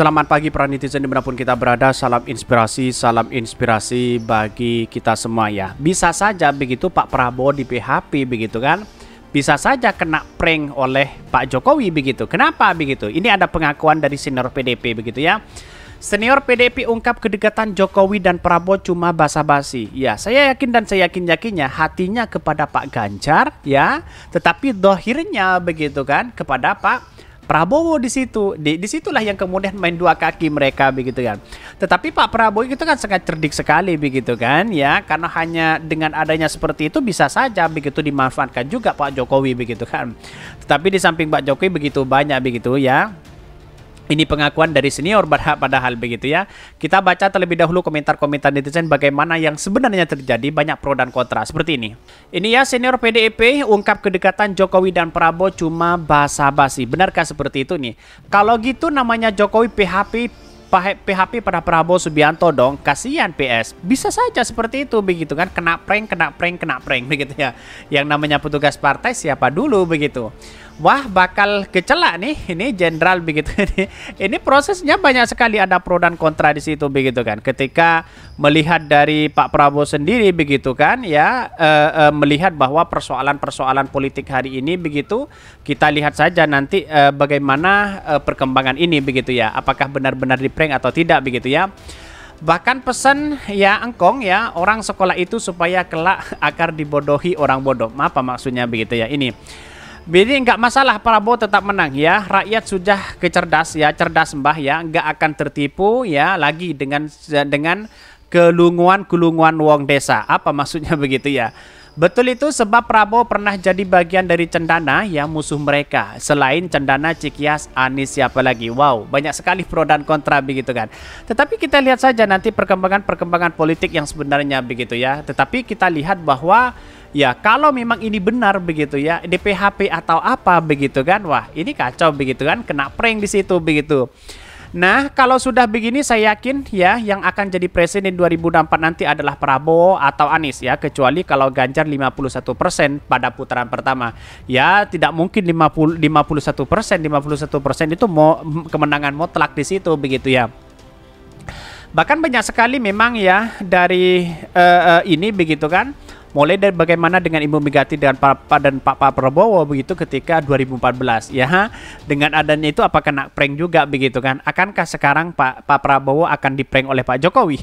Selamat pagi para netizen dimanapun kita berada Salam inspirasi, salam inspirasi bagi kita semua ya Bisa saja begitu Pak Prabowo di PHP begitu kan Bisa saja kena prank oleh Pak Jokowi begitu Kenapa begitu? Ini ada pengakuan dari senior PDP begitu ya Senior PDP ungkap kedekatan Jokowi dan Prabowo cuma basa-basi. Ya, saya yakin dan saya yakin-yakinnya hatinya kepada Pak Ganjar, ya. Tetapi dohirnya begitu kan kepada Pak Prabowo di situ. Di disitulah yang kemudian main dua kaki mereka begitu kan. Tetapi Pak Prabowo itu kan sangat cerdik sekali begitu kan ya karena hanya dengan adanya seperti itu bisa saja begitu dimanfaatkan juga Pak Jokowi begitu kan. Tetapi di samping Pak Jokowi begitu banyak begitu ya ini pengakuan dari senior berhak padahal begitu ya. Kita baca terlebih dahulu komentar-komentar netizen bagaimana yang sebenarnya terjadi banyak pro dan kontra seperti ini. Ini ya senior PDIP ungkap kedekatan Jokowi dan Prabowo cuma basa-basi. Benarkah seperti itu nih? Kalau gitu namanya Jokowi PHP PHP pada Prabowo Subianto dong kasihan PS bisa saja seperti itu begitu kan kena prank kena prank kena prank begitu ya yang namanya petugas partai siapa dulu begitu wah bakal kecelak nih ini jenderal begitu ini ini prosesnya banyak sekali ada pro dan kontra di situ begitu kan ketika melihat dari Pak Prabowo sendiri begitu kan ya e, e, melihat bahwa persoalan-persoalan politik hari ini begitu kita lihat saja nanti e, bagaimana e, perkembangan ini begitu ya apakah benar-benar di prank atau tidak begitu ya bahkan pesan ya engkong ya orang sekolah itu supaya kelak akar dibodohi orang bodoh apa maksudnya begitu ya ini jadi nggak masalah Prabowo tetap menang ya. Rakyat sudah kecerdas ya, cerdas mbah ya, nggak akan tertipu ya lagi dengan dengan kelunguan-kelunguan wong desa. Apa maksudnya begitu ya? Betul itu sebab Prabowo pernah jadi bagian dari Cendana yang musuh mereka. Selain Cendana, Cikias, Anies siapa lagi? Wow, banyak sekali pro dan kontra begitu kan. Tetapi kita lihat saja nanti perkembangan-perkembangan politik yang sebenarnya begitu ya. Tetapi kita lihat bahwa ya kalau memang ini benar begitu ya DPHP atau apa begitu kan wah ini kacau begitu kan kena prank di situ begitu Nah, kalau sudah begini saya yakin ya yang akan jadi presiden 2024 nanti adalah Prabowo atau Anies ya, kecuali kalau Ganjar 51% pada putaran pertama. Ya, tidak mungkin 50 51%, 51% itu mau kemenangan mutlak di situ begitu ya. Bahkan banyak sekali memang ya dari uh, uh, ini begitu kan mulai dari bagaimana dengan Ibu Megati dengan Pak dan Pak, Pak Prabowo begitu ketika 2014 ya dengan adanya itu apa kena prank juga begitu kan akankah sekarang Pak Pak Prabowo akan diprank oleh Pak Jokowi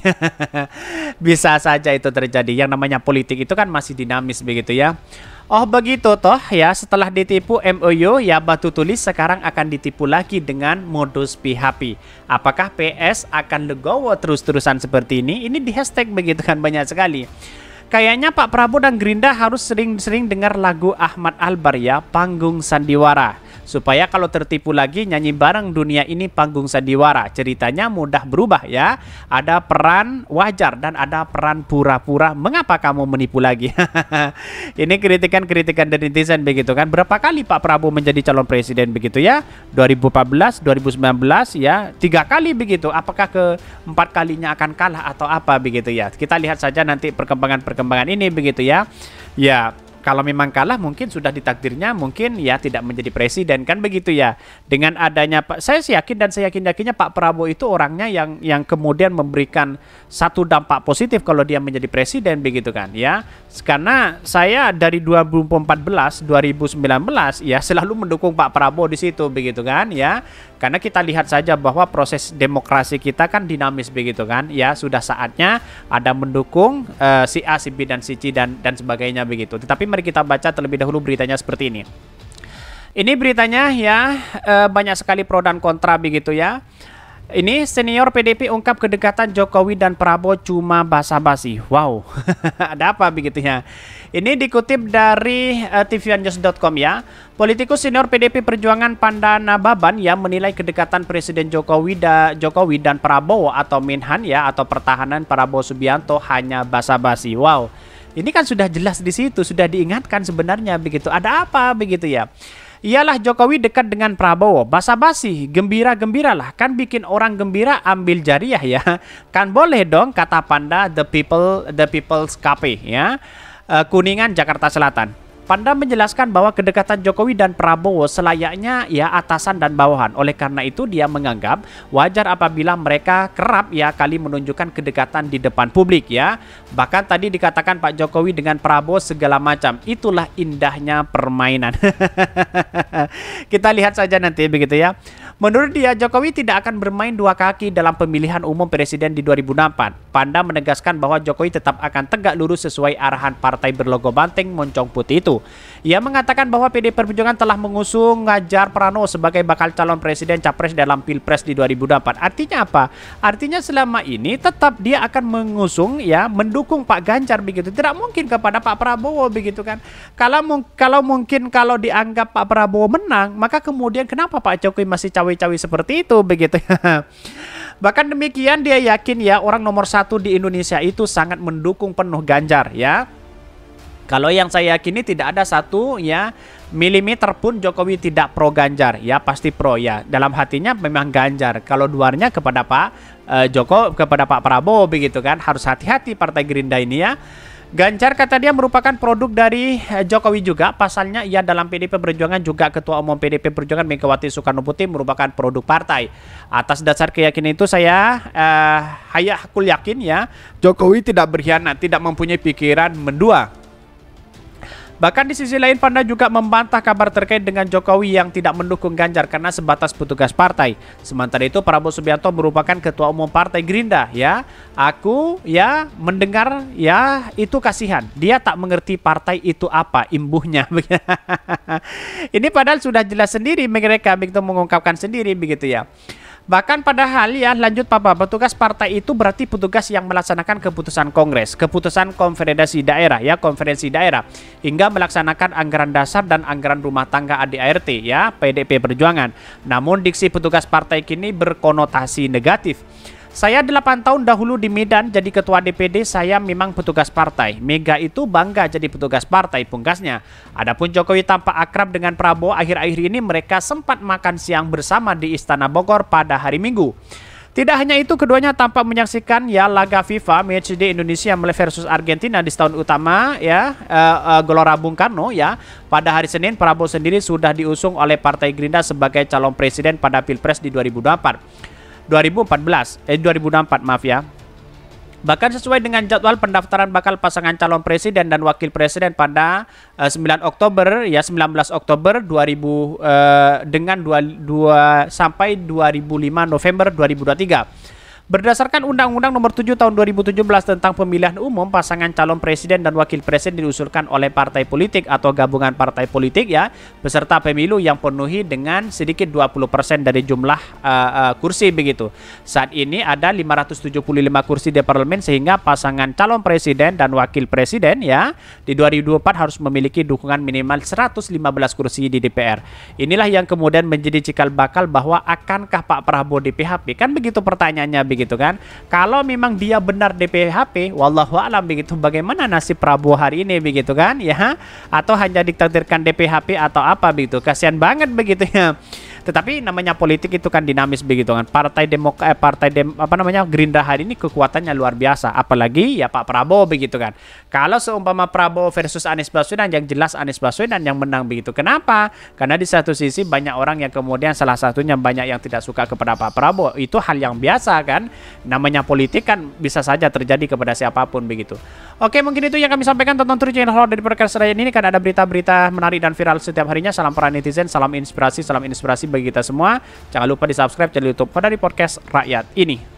bisa saja itu terjadi yang namanya politik itu kan masih dinamis begitu ya Oh begitu toh ya setelah ditipu MOU ya batu tulis sekarang akan ditipu lagi dengan modus PHP. Apakah PS akan legowo terus-terusan seperti ini? Ini di hashtag begitu kan banyak sekali. Kayaknya Pak Prabowo dan Gerindra harus sering-sering dengar lagu Ahmad Albar ya, Panggung Sandiwara supaya kalau tertipu lagi nyanyi bareng dunia ini panggung sandiwara. Ceritanya mudah berubah ya. Ada peran wajar dan ada peran pura-pura. Mengapa kamu menipu lagi? ini kritikan-kritikan dari netizen begitu kan. Berapa kali Pak Prabowo menjadi calon presiden begitu ya? 2014, 2019 ya. Tiga kali begitu. Apakah ke empat kalinya akan kalah atau apa begitu ya? Kita lihat saja nanti perkembangan-perkembangan ini begitu ya. Ya, kalau memang kalah mungkin sudah ditakdirnya mungkin ya tidak menjadi presiden kan begitu ya. Dengan adanya Pak saya yakin dan saya yakin yakinnya Pak Prabowo itu orangnya yang yang kemudian memberikan satu dampak positif kalau dia menjadi presiden begitu kan ya. Karena saya dari 2014 2019 ya selalu mendukung Pak Prabowo di situ begitu kan ya. Karena kita lihat saja bahwa proses demokrasi kita kan dinamis begitu kan ya sudah saatnya ada mendukung uh, si A si B dan si C dan dan sebagainya begitu. Tetapi mari kita baca terlebih dahulu beritanya seperti ini. Ini beritanya ya, eh, banyak sekali pro dan kontra begitu ya. Ini senior PDP ungkap kedekatan Jokowi dan Prabowo cuma basa-basi. Wow, ada apa begitu ya? Ini dikutip dari uh, eh, tvnews.com ya. Politikus senior PDP Perjuangan Pandana Baban yang menilai kedekatan Presiden Jokowi, da, Jokowi dan Prabowo atau Minhan ya atau pertahanan Prabowo Subianto hanya basa-basi. Wow. Ini kan sudah jelas di situ, sudah diingatkan sebenarnya begitu. Ada apa begitu ya? Ialah Jokowi dekat dengan Prabowo, basa-basi, gembira-gembiralah, kan bikin orang gembira ambil jariah ya. Kan boleh dong kata Panda the people the people's cafe ya. Uh, Kuningan Jakarta Selatan. Panda menjelaskan bahwa kedekatan Jokowi dan Prabowo selayaknya ya atasan dan bawahan. Oleh karena itu dia menganggap wajar apabila mereka kerap ya kali menunjukkan kedekatan di depan publik ya. Bahkan tadi dikatakan Pak Jokowi dengan Prabowo segala macam. Itulah indahnya permainan. Kita lihat saja nanti begitu ya. Menurut dia, Jokowi tidak akan bermain dua kaki dalam pemilihan umum presiden di 2004. Panda menegaskan bahwa Jokowi tetap akan tegak lurus sesuai arahan partai berlogo banteng moncong putih itu. Ia mengatakan bahwa PD Perjuangan telah mengusung Ngajar Pranowo sebagai bakal calon presiden capres dalam Pilpres di 2004. Artinya apa? Artinya selama ini tetap dia akan mengusung ya mendukung Pak Ganjar begitu. Tidak mungkin kepada Pak Prabowo begitu kan. Kalau kalau mungkin kalau dianggap Pak Prabowo menang, maka kemudian kenapa Pak Jokowi masih calon cawi-cawi seperti itu begitu. ya. Bahkan demikian dia yakin ya orang nomor satu di Indonesia itu sangat mendukung penuh Ganjar ya. Kalau yang saya yakini tidak ada satu ya milimeter pun Jokowi tidak pro Ganjar ya pasti pro ya dalam hatinya memang Ganjar kalau duarnya kepada Pak eh, Joko kepada Pak Prabowo begitu kan harus hati-hati Partai Gerindra ini ya Ganjar kata dia merupakan produk dari eh, Jokowi juga. Pasalnya ia dalam PDP Perjuangan juga Ketua Umum PDP Perjuangan Megawati Soekarno Putri merupakan produk partai. Atas dasar keyakinan itu saya eh, hayakul yakin ya Jokowi tidak berkhianat, tidak mempunyai pikiran mendua. Bahkan di sisi lain Panda juga membantah kabar terkait dengan Jokowi yang tidak mendukung Ganjar karena sebatas petugas partai. Sementara itu Prabowo Subianto merupakan ketua umum Partai Gerindra ya. Aku ya mendengar ya itu kasihan. Dia tak mengerti partai itu apa imbuhnya. Ini padahal sudah jelas sendiri mereka begitu mengungkapkan sendiri begitu ya. Bahkan padahal ya lanjut Papa, petugas partai itu berarti petugas yang melaksanakan keputusan Kongres, keputusan konfederasi daerah ya, konferensi daerah hingga melaksanakan anggaran dasar dan anggaran rumah tangga ADART ya, PDP Perjuangan. Namun diksi petugas partai kini berkonotasi negatif. Saya 8 tahun dahulu di Medan jadi ketua DPD, saya memang petugas partai. Mega itu bangga jadi petugas partai, pungkasnya. Adapun Jokowi tampak akrab dengan Prabowo akhir-akhir ini mereka sempat makan siang bersama di Istana Bogor pada hari Minggu. Tidak hanya itu, keduanya tampak menyaksikan ya laga FIFA matchday Indonesia versus Argentina di tahun utama ya uh, uh, Gelora Bung Karno ya. Pada hari Senin, Prabowo sendiri sudah diusung oleh Partai Gerindra sebagai calon presiden pada Pilpres di 2024. 2014 eh 2004 maaf ya. Bahkan sesuai dengan jadwal pendaftaran bakal pasangan calon presiden dan wakil presiden pada 9 eh, Oktober ya 19 Oktober 2000 eh, dengan 22 sampai 2005 November 2023. Berdasarkan Undang-Undang Nomor 7 Tahun 2017 tentang Pemilihan Umum, pasangan calon presiden dan wakil presiden diusulkan oleh partai politik atau gabungan partai politik ya, beserta pemilu yang penuhi dengan sedikit 20% dari jumlah uh, uh, kursi begitu. Saat ini ada 575 kursi di parlemen sehingga pasangan calon presiden dan wakil presiden ya di 2024 harus memiliki dukungan minimal 115 kursi di DPR. Inilah yang kemudian menjadi cikal bakal bahwa akankah Pak Prabowo di PHP? Kan begitu pertanyaannya begitu kan. Kalau memang dia benar DPHP, wallahu alam begitu bagaimana nasib Prabowo hari ini begitu kan ya atau hanya ditakdirkan DPHP atau apa begitu. Kasihan banget begitu ya. Tetapi namanya politik itu kan dinamis begitu kan. Partai Demok eh, Partai Dem apa namanya Gerindra hari ini kekuatannya luar biasa. Apalagi ya Pak Prabowo begitu kan. Kalau seumpama Prabowo versus Anies Baswedan yang jelas Anies Baswedan yang menang begitu. Kenapa? Karena di satu sisi banyak orang yang kemudian salah satunya banyak yang tidak suka kepada Pak Prabowo. Itu hal yang biasa kan. Namanya politik kan bisa saja terjadi kepada siapapun begitu. Oke, mungkin itu yang kami sampaikan. Tonton terus channel Horror dari podcast saya ini. Karena ada berita-berita menarik dan viral setiap harinya. Salam para netizen, salam inspirasi, salam inspirasi bagi kita semua. Jangan lupa di subscribe channel YouTube pada di podcast rakyat ini.